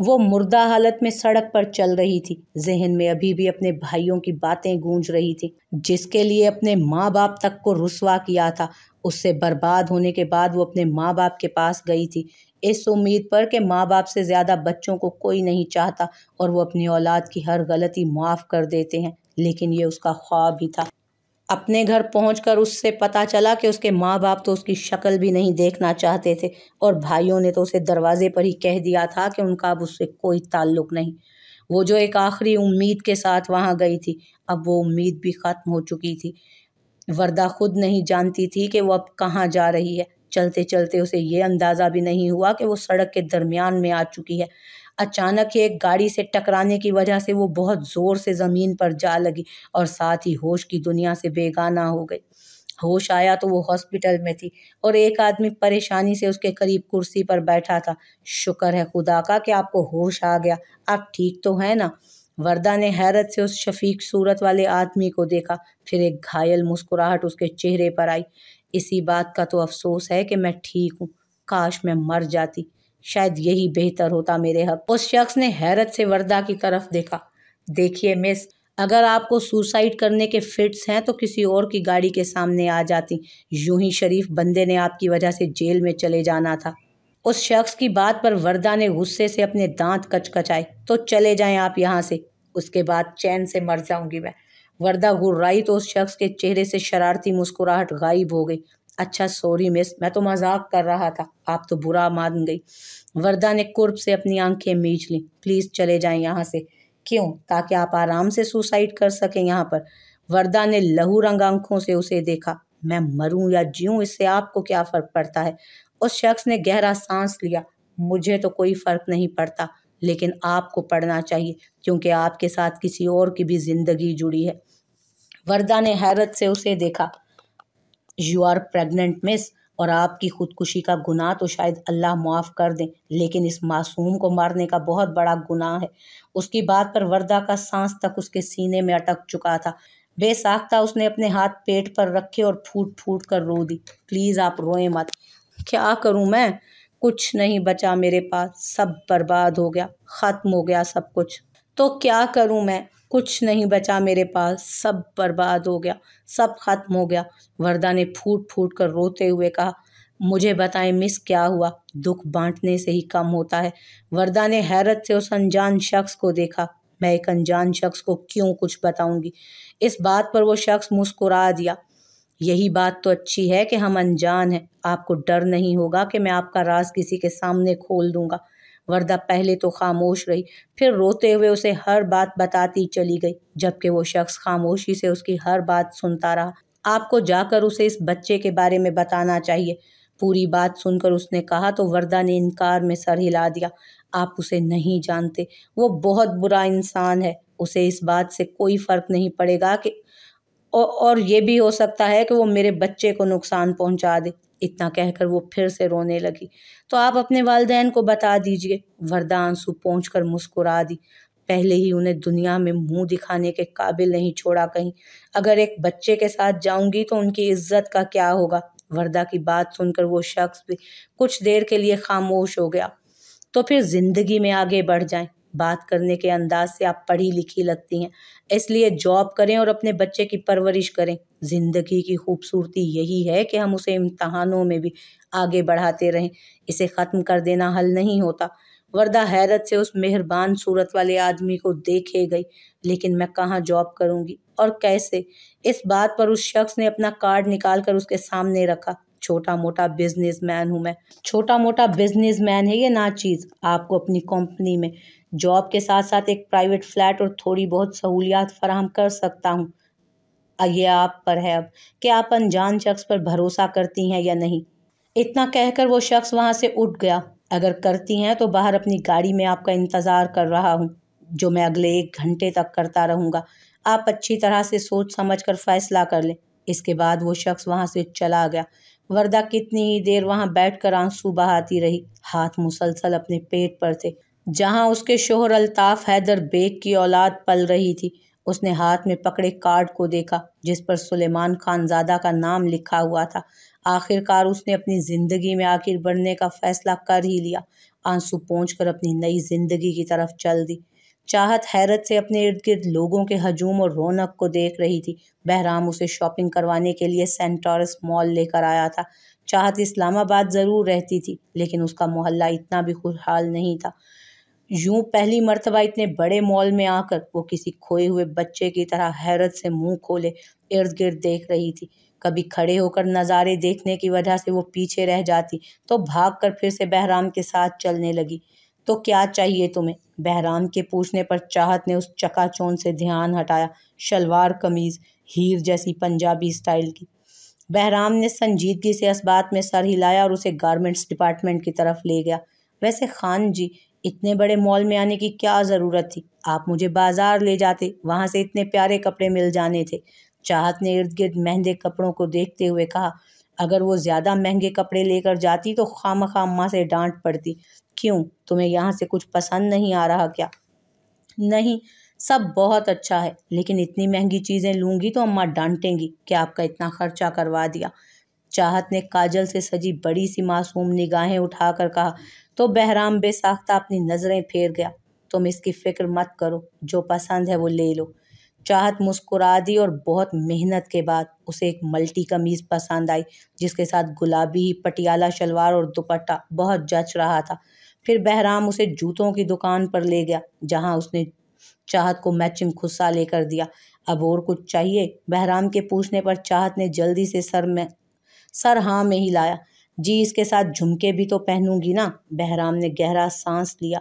वो मुर्दा हालत में सड़क पर चल रही थी जहन में अभी भी अपने भाइयों की बातें गूंज रही थी जिसके लिए अपने माँ बाप तक को रुसवा किया था उससे बर्बाद होने के बाद वो अपने माँ बाप के पास गई थी इस उम्मीद पर कि माँ बाप से ज़्यादा बच्चों को कोई नहीं चाहता और वो अपनी औलाद की हर गलती माफ़ कर देते हैं लेकिन ये उसका ख्वाब ही था अपने घर पहुंचकर उससे पता चला कि उसके माँ बाप तो उसकी शक्ल भी नहीं देखना चाहते थे और भाइयों ने तो उसे दरवाजे पर ही कह दिया था कि उनका अब उससे कोई ताल्लुक नहीं वो जो एक आखिरी उम्मीद के साथ वहाँ गई थी अब वो उम्मीद भी ख़त्म हो चुकी थी वर्दा खुद नहीं जानती थी कि वो अब कहाँ जा रही है चलते चलते उसे ये अंदाज़ा भी नहीं हुआ कि वो सड़क के दरमियान में आ चुकी है अचानक ही एक गाड़ी से टकराने की वजह से वो बहुत ज़ोर से ज़मीन पर जा लगी और साथ ही होश की दुनिया से बेगाना हो गई होश आया तो वो हॉस्पिटल में थी और एक आदमी परेशानी से उसके करीब कुर्सी पर बैठा था शुक्र है खुदा का कि आपको होश आ गया आप ठीक तो हैं ना वर्दा ने हैरत से उस शफीक सूरत वाले आदमी को देखा फिर एक घायल मुस्कुराहट उसके चेहरे पर आई इसी बात का तो अफसोस है कि मैं ठीक हूँ काश मैं मर जाती शायद यही बेहतर होता मेरे हक उस शख्स ने हैरत से वर्दा की तरफ देखा देखिए मिस अगर आपको सुसाइड करने के फिट्स हैं तो किसी और की गाड़ी के सामने आ जाती यूं ही शरीफ बंदे ने आपकी वजह से जेल में चले जाना था उस शख्स की बात पर वर्दा ने गुस्से से अपने दांत कचकचाए तो चले जाएं आप यहाँ से उसके बाद चैन से मर जाऊंगी मैं वर्दा घुर्राई तो उस शख्स के चेहरे से शरारती मुस्कुराहट गायब हो गई अच्छा सॉरी मिस मैं तो मजाक कर रहा था आप तो बुरा मान गई वर्दा ने कुर्ब से अपनी आंखें मीच ली प्लीज़ चले जाएं यहाँ से क्यों ताकि आप आराम से सुसाइड कर सकें यहाँ पर वर्दा ने लहू रंग आंखों से उसे देखा मैं मरूं या जीऊं इससे आपको क्या फ़र्क पड़ता है उस शख्स ने गहरा सांस लिया मुझे तो कोई फ़र्क नहीं पड़ता लेकिन आपको पढ़ना चाहिए क्योंकि आपके साथ किसी और की भी ज़िंदगी जुड़ी है वर्दा ने हैरत से उसे देखा यू आर प्रेगनेंट मिस और आपकी ख़ुदकुशी का गुनाह तो शायद अल्लाह माफ़ कर दें लेकिन इस मासूम को मारने का बहुत बड़ा गुनाह है उसकी बात पर वर्दा का सांस तक उसके सीने में अटक चुका था बेसाख्ता उसने अपने हाथ पेट पर रखे और फूट फूट कर रो दी प्लीज़ आप रोएं मत क्या करूं मैं कुछ नहीं बचा मेरे पास सब बर्बाद हो गया ख़त्म हो गया सब कुछ तो क्या करूं मैं कुछ नहीं बचा मेरे पास सब बर्बाद हो गया सब ख़त्म हो गया वरदा ने फूट फूट कर रोते हुए कहा मुझे बताएं मिस क्या हुआ दुख बांटने से ही कम होता है वरदा ने हैरत से उस अनजान शख्स को देखा मैं एक अनजान शख्स को क्यों कुछ बताऊंगी इस बात पर वो शख्स मुस्कुरा दिया यही बात तो अच्छी है कि हम अनजान हैं आपको डर नहीं होगा कि मैं आपका राज किसी के सामने खोल दूंगा वर्दा पहले तो खामोश रही फिर रोते हुए उसे हर बात बताती चली गई जबकि वो शख्स खामोशी से उसकी हर बात सुनता रहा आपको जाकर उसे इस बच्चे के बारे में बताना चाहिए पूरी बात सुनकर उसने कहा तो वर्दा ने इनकार में सर हिला दिया आप उसे नहीं जानते वो बहुत बुरा इंसान है उसे इस बात से कोई फ़र्क नहीं पड़ेगा कि और ये भी हो सकता है कि वो मेरे बच्चे को नुकसान पहुंचा दे इतना कहकर वो फिर से रोने लगी तो आप अपने वालदेन को बता दीजिए वरदा आंसू पहुँच कर मुस्कुरा दी पहले ही उन्हें दुनिया में मुंह दिखाने के काबिल नहीं छोड़ा कहीं अगर एक बच्चे के साथ जाऊंगी तो उनकी इज्जत का क्या होगा वरदा की बात सुनकर वो शख्स भी कुछ देर के लिए खामोश हो गया तो फिर ज़िंदगी में आगे बढ़ जाएं बात करने के अंदाज से आप पढ़ी लिखी लगती हैं इसलिए जॉब करें और अपने बच्चे की परवरिश करें ज़िंदगी की खूबसूरती यही है कि हम उसे इम्तहानों में भी आगे बढ़ाते रहें इसे ख़त्म कर देना हल नहीं होता वर्दा हैरत से उस मेहरबान सूरत वाले आदमी को देखे गई लेकिन मैं कहाँ जॉब करूँगी और कैसे इस बात पर उस शख्स ने अपना कार्ड निकाल कर उसके सामने रखा छोटा मोटा बिजनेस मैन हूँ मैं छोटा मोटा बिजनेस मैन है ये ना चीज़ आपको अपनी कंपनी में जॉब के साथ साथ एक प्राइवेट फ्लैट और थोड़ी बहुत सहूलियात फराहम कर सकता हूँ ये आप पर है अब कि आप अनजान शख्स पर भरोसा करती हैं या नहीं इतना कहकर वो शख्स वहाँ से उठ गया अगर करती हैं तो बाहर अपनी गाड़ी में आपका इंतज़ार कर रहा हूँ जो मैं अगले एक घंटे तक करता रहूँगा आप अच्छी तरह से सोच समझ कर फैसला कर लें इसके बाद वो शख्स वहाँ से चला गया वरदा कितनी ही देर वहाँ बैठ कर आंसू बहाती रही हाथ मुसलसल अपने पेट पर थे जहाँ उसके शोहर अल्ताफ़ हैदर बेग की औलाद पल रही थी उसने हाथ में पकड़े कार्ड को देखा जिस पर सुलेमान खानजादा का नाम लिखा हुआ था आखिरकार उसने अपनी ज़िंदगी में आखिर बढ़ने का फैसला कर ही लिया आंसू पहुँच अपनी नई ज़िंदगी की तरफ चल दी चाहत हैरत से अपने इर्द गिर्द लोगों के हजूम और रौनक को देख रही थी बहराम उसे शॉपिंग करवाने के लिए सेंटोरस मॉल लेकर आया था चाहत इस्लामाबाद ज़रूर रहती थी लेकिन उसका मोहल्ला इतना भी खुशहाल नहीं था यूं पहली मरतबा इतने बड़े मॉल में आकर वो किसी खोए हुए बच्चे की तरह हैरत से मुंह खोले इर्द गिर्द देख रही थी कभी खड़े होकर नज़ारे देखने की वजह से वो पीछे रह जाती तो भाग कर फिर से बहराम के साथ चलने लगी तो क्या चाहिए तुम्हें बहराम के पूछने पर चाहत ने उस चकाचौन से ध्यान हटाया शलवार कमीज़ हीर जैसी पंजाबी स्टाइल की बहराम ने संजीदगी से इस बात में सर हिलाया और उसे गारमेंट्स डिपार्टमेंट की तरफ ले गया वैसे खान जी इतने बड़े मॉल में आने की क्या ज़रूरत थी आप मुझे बाज़ार ले जाते वहाँ से इतने प्यारे कपड़े मिल जाने थे चाहत ने इर्द गिर्द महंगे कपड़ों को देखते हुए कहा अगर वो ज़्यादा महंगे कपड़े लेकर जाती तो खाम खामा से डांट पड़ती क्यों तुम्हें यहाँ से कुछ पसंद नहीं आ रहा क्या नहीं सब बहुत अच्छा है लेकिन इतनी महंगी चीज़ें लूँगी तो अम्मा डांटेंगी कि आपका इतना खर्चा करवा दिया चाहत ने काजल से सजी बड़ी सी मासूम निगाहें उठाकर कहा तो बहराम बेसाख्ता अपनी नज़रें फेर गया तुम इसकी फ़िक्र मत करो जो पसंद है वो ले लो चाहत मुस्कुरा दी और बहुत मेहनत के बाद उसे एक मल्टी कमीज़ पसंद आई जिसके साथ गुलाबी पटियाला शलवार और दुपट्टा बहुत जच रहा था फिर बहराम उसे जूतों की दुकान पर ले गया जहां उसने चाहत को मैचिंग खुस्सा लेकर दिया अब और कुछ चाहिए बहराम के पूछने पर चाहत ने जल्दी से सर में सर हाँ में लाया जी इसके साथ झुमके भी तो पहनूंगी ना बहराम ने गहरा सांस लिया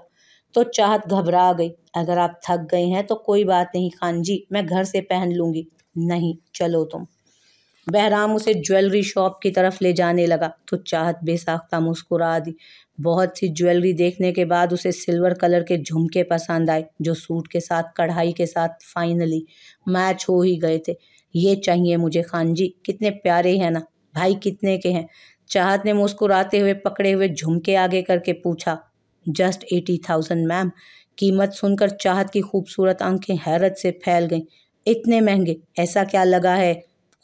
तो चाहत घबरा गई अगर आप थक गए हैं तो कोई बात नहीं खान जी मैं घर से पहन लूँगी नहीं चलो तुम बहराम उसे ज्वेलरी शॉप की तरफ ले जाने लगा तो चाहत बेसाख्ता मुस्कुरा दी बहुत सी ज्वेलरी देखने के बाद उसे सिल्वर कलर के झुमके पसंद आए जो सूट के साथ कढ़ाई के साथ फाइनली मैच हो ही गए थे ये चाहिए मुझे खान जी कितने प्यारे हैं ना भाई कितने के हैं चाहत ने मुस्कुराते हुए पकड़े हुए झुमके आगे करके पूछा जस्ट एटी थाउजेंड मैम कीमत सुनकर चाहत की खूबसूरत आंखें हैरत से फैल गईं इतने महंगे ऐसा क्या लगा है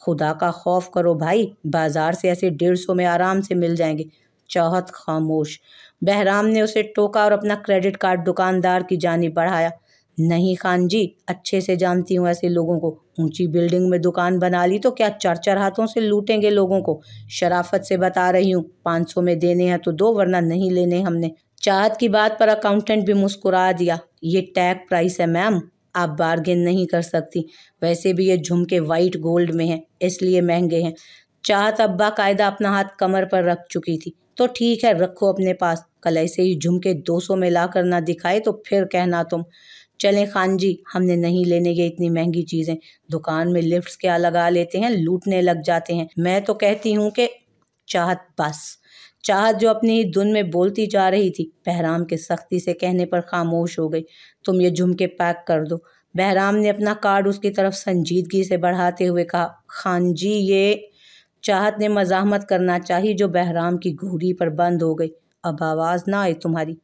खुदा का खौफ करो भाई बाजार से ऐसे डेढ़ सौ में आराम से मिल जाएंगे चाहत खामोश बहराम ने उसे टोका और अपना क्रेडिट कार्ड दुकानदार की जानी बढ़ाया नहीं खान जी अच्छे से जानती हूँ ऐसे लोगों को ऊंची बिल्डिंग में दुकान बना ली तो क्या चार चार हाथों से लूटेंगे लोगों को शराफत से बता रही हूँ पाँच सौ में देने हैं तो दो वरना नहीं लेने हमने चाहत की बात पर अकाउंटेंट भी मुस्कुरा दिया ये टैग प्राइस है मैम आप बार्गेन नहीं कर सकती वैसे भी ये झुमके वाइट गोल्ड में है इसलिए महंगे हैं चाहत अब बाकायदा अपना हाथ कमर पर रख चुकी थी तो ठीक है रखो अपने पास कल ऐसे ही झुमके दो सौ में ला कर ना दिखाए तो फिर कहना तुम चलें खान जी हमने नहीं लेने गए इतनी महंगी चीज़ें दुकान में लिफ्ट क्या लगा लेते हैं लूटने लग जाते हैं मैं तो कहती हूँ कि चाहत बस चाहत जो अपनी ही धुन में बोलती जा रही थी बहराम के सख्ती से कहने पर खामोश हो गई तुम ये झुमके पैक कर दो बहराम ने अपना कार्ड उसकी तरफ संजीदगी से बढ़ाते हुए कहा खान जी ये चाहत ने मजामत करना चाहिए जो बहराम की घूरी पर बंद हो गई अब आवाज़ ना आई तुम्हारी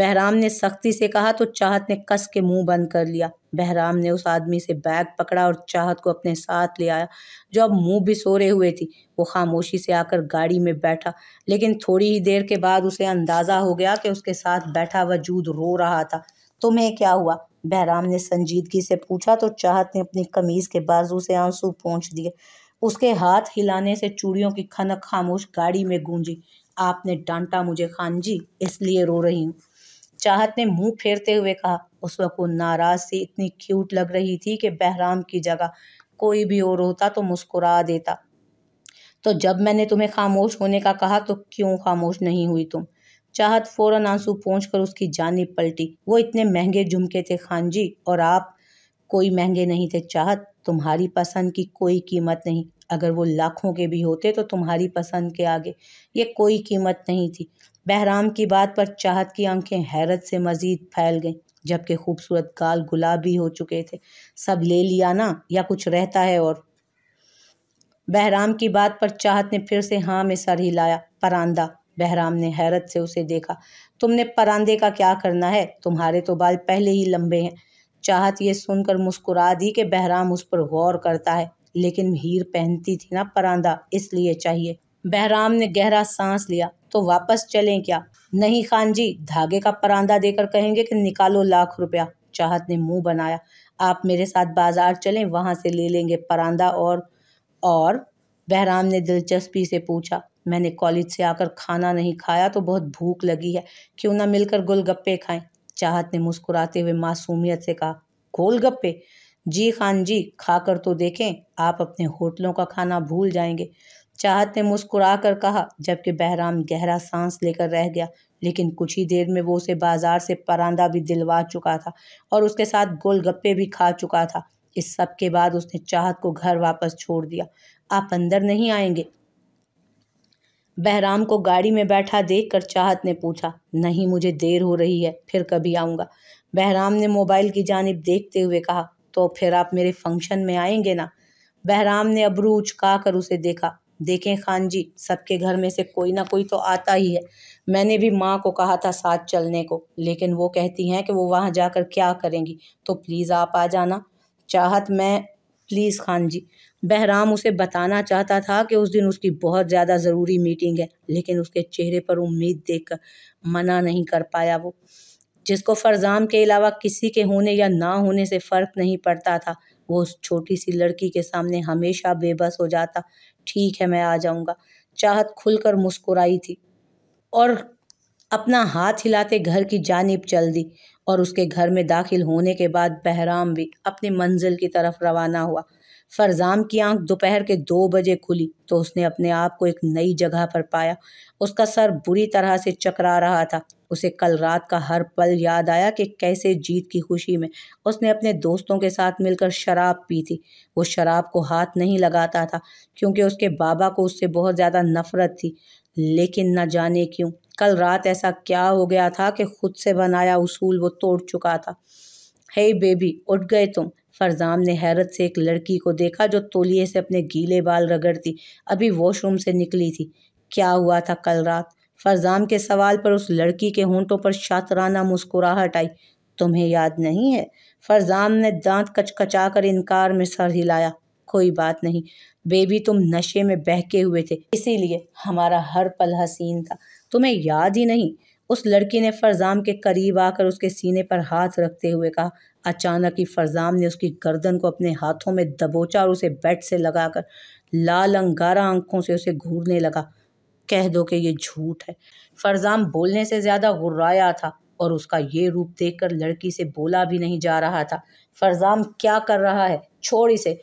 बहराम ने सख्ती से कहा तो चाहत ने कस के मुंह बंद कर लिया बहराम ने उस आदमी से बैग पकड़ा और चाहत को अपने साथ ले आया जो अब मुंह भी सोरे हुए थी वो खामोशी से आकर गाड़ी में बैठा लेकिन थोड़ी ही देर के बाद उसे अंदाज़ा हो गया कि उसके साथ बैठा वजूद रो रहा था तुम्हें क्या हुआ बहराम ने संजीदगी से पूछा तो चाहत ने अपनी कमीज़ के बाजू से आंसू पहुँच दिए उसके हाथ हिलाने से चूड़ियों की खनक खामोश गाड़ी में गूंजी आपने डांटा मुझे खान जी इसलिए रो रही हूँ चाहत ने मुंह फेरते हुए कहा उस वक्त वो नाराज सी इतनी क्यूट लग रही थी कि बहराम की जगह कोई भी और होता तो मुस्कुरा देता तो जब मैंने तुम्हें खामोश होने का कहा तो क्यों खामोश नहीं हुई तुम चाहत फ़ौरन आंसू पहुँच कर उसकी जानी पलटी वो इतने महंगे झुमके थे खान जी और आप कोई महंगे नहीं थे चाहत तुम्हारी पसंद की कोई कीमत नहीं अगर वो लाखों के भी होते तो तुम्हारी पसंद के आगे ये कोई कीमत नहीं थी बहराम की बात पर चाहत की आंखें हैरत से मज़ीद फैल गईं जबकि खूबसूरत गाल गुलाबी हो चुके थे सब ले लिया ना या कुछ रहता है और बहराम की बात पर चाहत ने फिर से हाँ में सर हिलाया परांदा बहराम ने हैरत से उसे देखा तुमने परांदे का क्या करना है तुम्हारे तो बाल पहले ही लंबे हैं चाहत ये सुनकर मुस्कुरा दी कि बहराम उस पर गौर करता है लेकिन हीर पहनती थी ना परांदा इसलिए चाहिए बहराम ने गहरा सांस लिया तो वापस चलें क्या नहीं खान जी धागे का परांदा देकर कहेंगे कि निकालो लाख रुपया चाहत ने मुंह बनाया आप मेरे साथ बाजार चलें वहां से ले लेंगे परांदा और और बहराम ने दिलचस्पी से पूछा मैंने कॉलेज से आकर खाना नहीं खाया तो बहुत भूख लगी है क्यों ना मिलकर गोलगप्पे खाएं चाहत ने मुस्कुराते हुए मासूमियत से कहा गोलगप्पे जी खान जी खाकर तो देखें आप अपने होटलों का खाना भूल जाएंगे चाहत ने मुस्कुरा कर कहा जबकि बहराम गहरा सांस लेकर रह गया लेकिन कुछ ही देर में वो उसे बाजार से परांदा भी दिलवा चुका था और उसके साथ गोलगप्पे भी खा चुका था इस सब के बाद उसने चाहत को घर वापस छोड़ दिया आप अंदर नहीं आएंगे बहराम को गाड़ी में बैठा देखकर चाहत ने पूछा नहीं मुझे देर हो रही है फिर कभी आऊँगा बहराम ने मोबाइल की जानब देखते हुए कहा तो फिर आप मेरे फंक्शन में आएंगे ना बहराम ने अबरू उचका कर उसे देखा देखें खान जी सबके घर में से कोई ना कोई तो आता ही है मैंने भी माँ को कहा था साथ चलने को लेकिन वो कहती हैं कि वो वहाँ जाकर क्या करेंगी तो प्लीज़ आप आ जाना चाहत मैं प्लीज़ खान जी बहराम उसे बताना चाहता था कि उस दिन उसकी बहुत ज़्यादा ज़रूरी मीटिंग है लेकिन उसके चेहरे पर उम्मीद कर मना नहीं कर पाया वो जिसको फरजाम के अलावा किसी के होने या ना होने से फ़र्क नहीं पड़ता था वो उस छोटी सी लड़की के सामने हमेशा बेबस हो जाता ठीक है मैं आ जाऊंगा चाहत खुलकर मुस्कुराई थी और अपना हाथ हिलाते घर की जानिब चल दी और उसके घर में दाखिल होने के बाद बहराम भी अपनी मंजिल की तरफ रवाना हुआ फरजाम की आंख दोपहर के दो बजे खुली तो उसने अपने आप को एक नई जगह पर पाया उसका सर बुरी तरह से चकरा रहा था उसे कल रात का हर पल याद आया कि कैसे जीत की खुशी में उसने अपने दोस्तों के साथ मिलकर शराब पी थी वो शराब को हाथ नहीं लगाता था क्योंकि उसके बाबा को उससे बहुत ज़्यादा नफरत थी लेकिन न जाने क्यों कल रात ऐसा क्या हो गया था कि खुद से बनाया उसूल वो तोड़ चुका था हे बेबी उठ गए तुम फरजाम ने हैरत से एक लड़की को देखा जो तोलिए से अपने गीले बाल रगड़ती अभी वॉशरूम से निकली थी क्या हुआ था कल रात फरजाम के सवाल पर उस लड़की के होंठों पर शातराना मुस्कुराहट आई तुम्हें याद नहीं है फरजाम ने दांत कचकचा कर इनकार में सर हिलाया कोई बात नहीं बेबी तुम नशे में बहके हुए थे इसीलिए हमारा हर पल हसीन था तुम्हें याद ही नहीं उस लड़की ने फरजाम के करीब आकर उसके सीने पर हाथ रखते हुए कहा अचानक ही फरजाम ने उसकी गर्दन को अपने हाथों में दबोचा और उसे बेड से लगाकर लाल अंगारा आंखों से उसे घूरने लगा कह दो कि ये झूठ है फरजाम बोलने से ज़्यादा गुर्राया था और उसका ये रूप देखकर लड़की से बोला भी नहीं जा रहा था फरजाम क्या कर रहा है छोड़ इसे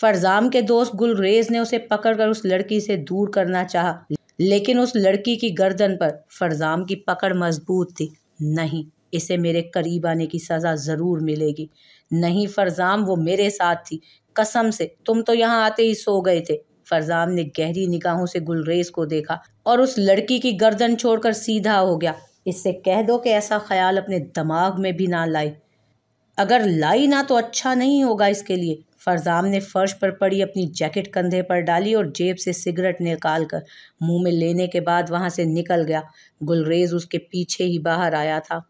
फरजाम के दोस्त गुलरेज ने उसे पकड़कर उस लड़की से दूर करना चाहा लेकिन उस लड़की की गर्दन पर फरजाम की पकड़ मजबूत थी नहीं इसे मेरे करीब आने की सज़ा ज़रूर मिलेगी नहीं फरजाम वो मेरे साथ थी कसम से तुम तो यहाँ आते ही सो गए थे फरजाम ने गहरी निगाहों से गुलरेज को देखा और उस लड़की की गर्दन छोड़कर सीधा हो गया इससे कह दो कि ऐसा ख्याल अपने दिमाग में भी ना लाए अगर लाई ना तो अच्छा नहीं होगा इसके लिए फरजाम ने फर्श पर पड़ी अपनी जैकेट कंधे पर डाली और जेब से सिगरेट निकाल कर मुंह में लेने के बाद वहां से निकल गया गुलरेज उसके पीछे ही बाहर आया था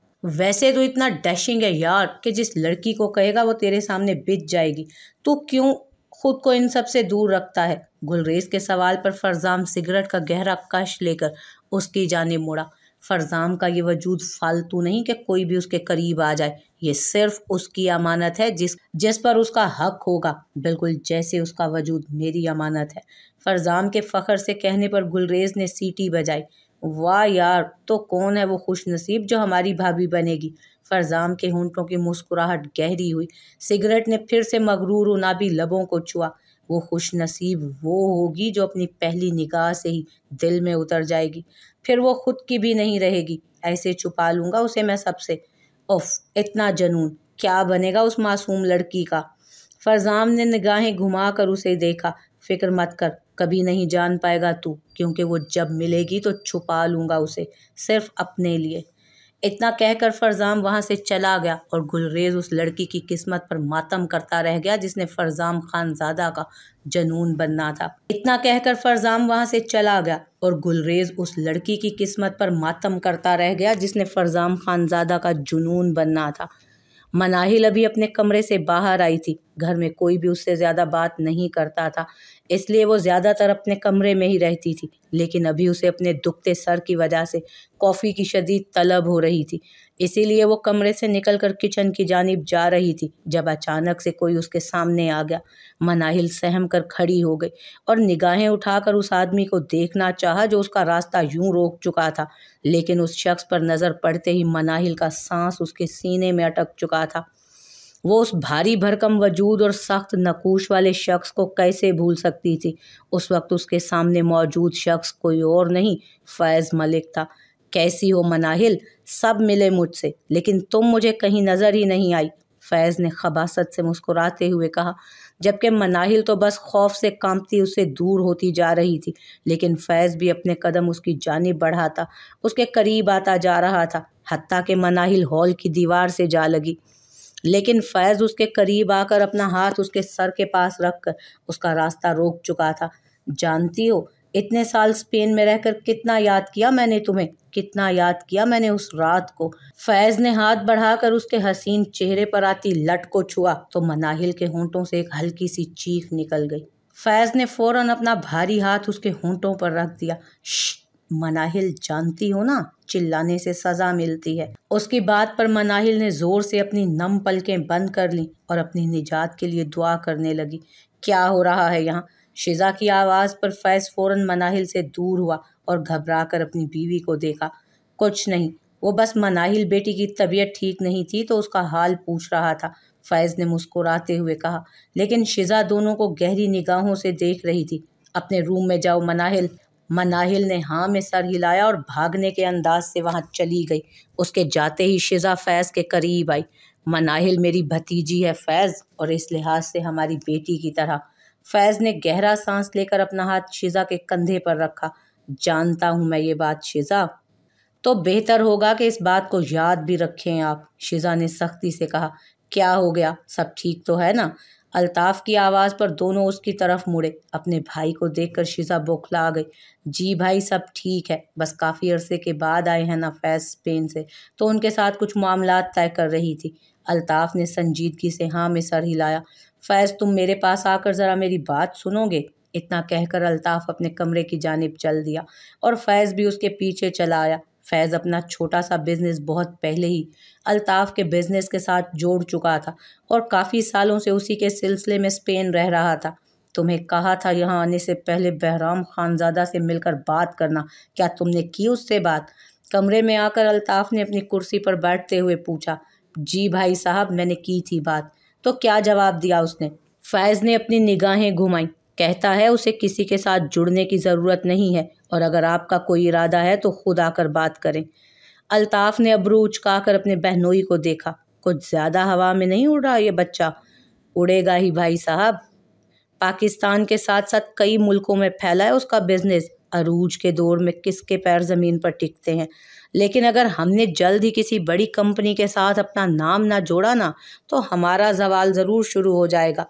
वैसे तो इतना डैशिंग है यार कि जिस लड़की को कहेगा वो तेरे सामने बिच जाएगी तो क्यों खुद को इन सब से दूर रखता है गुलरेज के सवाल पर फरजाम सिगरेट का गहरा कश लेकर उसकी जाने मुड़ा फरजाम का ये वजूद फालतू नहीं कि कोई भी उसके करीब आ जाए ये सिर्फ उसकी अमानत है जिस जिस पर उसका हक होगा बिल्कुल जैसे उसका वजूद मेरी अमानत है फरजाम के फखर से कहने पर गुलरेज ने सीटी बजाई वाह यार तो कौन है वो खुश नसीब जो हमारी भाभी बनेगी फरजाम के होंठों की मुस्कुराहट गहरी हुई सिगरेट ने फिर से मगरूर उनाबी लबों को छुआ वो खुश नसीब वो होगी जो अपनी पहली निगाह से ही दिल में उतर जाएगी फिर वो खुद की भी नहीं रहेगी ऐसे छुपा लूँगा उसे मैं सबसे उफ इतना जनून क्या बनेगा उस मासूम लड़की का फरजाम ने निगाहें घुमाकर उसे देखा फिक्र मत कर कभी नहीं जान पाएगा तू क्योंकि वो जब मिलेगी तो छुपा लूँगा उसे सिर्फ अपने लिए इतना कहकर फरजाम वहाँ से चला गया और गुलरेज उस लड़की की किस्मत पर मातम करता रह गया जिसने फरजाम खानजादा का जनून बनना था इतना कहकर फरजाम वहाँ से चला गया और गुलरेज उस लड़की की किस्मत पर मातम करता रह गया जिसने फरजाम खानजादा का जुनून बनना था मनाहिल अभी अपने कमरे से बाहर आई थी घर में कोई भी उससे ज़्यादा बात नहीं करता था इसलिए वो ज़्यादातर अपने कमरे में ही रहती थी लेकिन अभी उसे अपने दुखते सर की वजह से कॉफ़ी की शदीद तलब हो रही थी इसीलिए वो कमरे से निकलकर किचन की जानब जा रही थी जब अचानक से कोई उसके सामने आ गया मनाहिल सहम कर खड़ी हो गई और निगाहें उठाकर उस आदमी को देखना चाहा जो उसका रास्ता यूं रोक चुका था लेकिन उस शख्स पर नज़र पड़ते ही मनाहिल का सांस उसके सीने में अटक चुका था वो उस भारी भरकम वजूद और सख्त नकूश वाले शख्स को कैसे भूल सकती थी उस वक्त उसके सामने मौजूद शख्स कोई और नहीं फैज़ मलिक था कैसी हो मनाहिल सब मिले मुझसे लेकिन तुम मुझे कहीं नज़र ही नहीं आई फैज़ ने खबासत से मुस्कुराते हुए कहा जबकि मनाहिल तो बस खौफ से कांपती उससे दूर होती जा रही थी लेकिन फैज़ भी अपने कदम उसकी जानब बढ़ाता उसके करीब आता जा रहा था हती के मनाहिल हॉल की दीवार से जा लगी लेकिन फैज़ उसके करीब आकर अपना हाथ उसके सर के पास रख कर उसका रास्ता रोक चुका था जानती हो इतने साल स्पेन में रहकर कितना याद किया मैंने तुम्हें कितना याद किया मैंने उस रात को फैज़ ने हाथ बढ़ाकर उसके हसीन चेहरे पर आती लट को छुआ तो मनाहिल के होंठों से एक हल्की सी चीख निकल गई फैज़ ने फौरन अपना भारी हाथ उसके होंठों पर रख दिया मनाहिल जानती हो ना चिल्लाने से सजा मिलती है उसकी बात पर मनाहिल ने जोर से अपनी नम पलकें बंद कर ली और अपनी निजात के लिए दुआ करने लगी क्या हो रहा है यहाँ शिजा की आवाज़ पर फैज़ फ़ौरन मनाहिल से दूर हुआ और घबरा कर अपनी बीवी को देखा कुछ नहीं वो बस मनाहिल बेटी की तबीयत ठीक नहीं थी तो उसका हाल पूछ रहा था फैज़ ने मुस्कुराते हुए कहा लेकिन शिजा दोनों को गहरी निगाहों से देख रही थी अपने रूम में जाओ मनाहिल मनाहिल ने हाँ में सर हिलाया और भागने के अंदाज से वहाँ चली गई उसके जाते ही शिजा फैज़ के करीब आई मनाहिल मेरी भतीजी है फैज़ और इस लिहाज से हमारी बेटी की तरह फैज़ ने गहरा सांस लेकर अपना हाथ शीज़ा के कंधे पर रखा जानता हूँ मैं ये बात शीज़ा तो बेहतर होगा कि इस बात को याद भी रखें आप शीज़ा ने सख्ती से कहा क्या हो गया सब ठीक तो है ना अलताफ़ की आवाज़ पर दोनों उसकी तरफ मुड़े अपने भाई को देखकर शीज़ा बौखला गई जी भाई सब ठीक है बस काफ़ी अरसे के बाद आए हैं ना फैज स्पेन से तो उनके साथ कुछ मामला तय कर रही थी अलताफ ने संजीदगी से हाँ में सर हिलाया फैज़ तुम मेरे पास आकर ज़रा मेरी बात सुनोगे इतना कहकर अलताफ अपने कमरे की जानब चल दिया और फैज़ भी उसके पीछे चला आया फैज़ अपना छोटा सा बिज़नेस बहुत पहले ही अल्ताफ़ के बिज़नेस के साथ जोड़ चुका था और काफ़ी सालों से उसी के सिलसिले में स्पेन रह रहा था तुम्हें कहा था यहाँ आने से पहले बहराम खानजादा से मिलकर बात करना क्या तुमने की उससे बात कमरे में आकर अल्ताफ़ ने अपनी कुर्सी पर बैठते हुए पूछा जी भाई साहब मैंने की थी बात तो क्या जवाब दिया उसने फैज़ ने अपनी निगाहें घुमाई कहता है उसे किसी के साथ जुड़ने की ज़रूरत नहीं है और अगर आपका कोई इरादा है तो खुद आकर बात करें अल्ताफ़ ने अबरू कर अपने बहनोई को देखा कुछ ज़्यादा हवा में नहीं उड़ रहा ये बच्चा उड़ेगा ही भाई साहब पाकिस्तान के साथ साथ कई मुल्कों में फैला है उसका बिजनेस अरूज के दौर में किसके पैर ज़मीन पर टिकते हैं लेकिन अगर हमने जल्द ही किसी बड़ी कंपनी के साथ अपना नाम ना जोड़ा ना तो हमारा जवाल ज़रूर शुरू हो जाएगा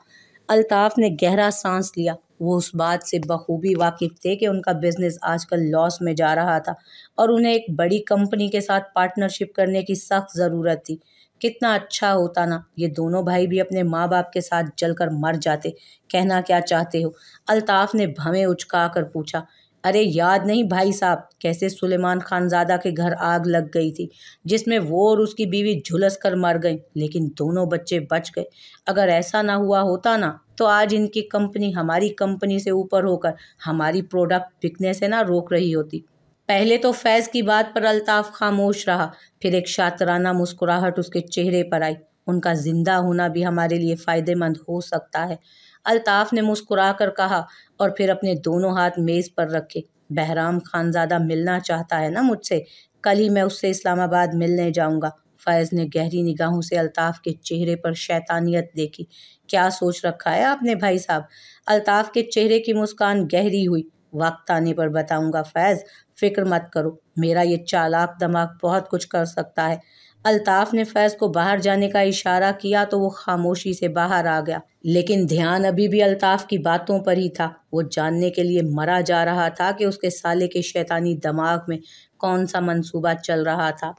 अल्ताफ़ ने गहरा सांस लिया वो उस बात से बखूबी वाकिफ़ थे कि उनका बिज़नेस आजकल लॉस में जा रहा था और उन्हें एक बड़ी कंपनी के साथ पार्टनरशिप करने की सख्त ज़रूरत थी कितना अच्छा होता ना ये दोनों भाई भी अपने माँ बाप के साथ जलकर मर जाते कहना क्या चाहते हो अल्ताफ़ ने भवें उचका कर पूछा अरे याद नहीं भाई साहब कैसे सुलेमान खानजादा के घर आग लग गई थी जिसमें वो और उसकी बीवी झुलस कर मर गई लेकिन दोनों बच्चे बच गए अगर ऐसा ना हुआ होता ना तो आज इनकी कंपनी हमारी कंपनी से ऊपर होकर हमारी प्रोडक्ट बिकने से ना रोक रही होती पहले तो फैज़ की बात पर अल्ताफ़ खामोश रहा फिर एक शातराना मुस्कुराहट उसके चेहरे पर आई उनका ज़िंदा होना भी हमारे लिए फ़ायदेमंद हो सकता है अल्ताफ ने मुस्कुरा कर कहा और फिर अपने दोनों हाथ मेज़ पर रखे बहराम खानजादा मिलना चाहता है ना मुझसे कल ही मैं उससे इस्लामाबाद मिलने जाऊंगा फैज़ ने गहरी निगाहों से अलताफ़ के चेहरे पर शैतानियत देखी क्या सोच रखा है आपने भाई साहब अलताफ़ के चेहरे की मुस्कान गहरी हुई वक्त आने पर बताऊंगा फैज़ फिक्र मत करो मेरा ये चालाक दिमाग बहुत कुछ कर सकता है अल्ताफ ने फैज़ को बाहर जाने का इशारा किया तो वो खामोशी से बाहर आ गया लेकिन ध्यान अभी भी अल्ताफ की बातों पर ही था वो जानने के लिए मरा जा रहा था कि उसके साले के शैतानी दिमाग में कौन सा मंसूबा चल रहा था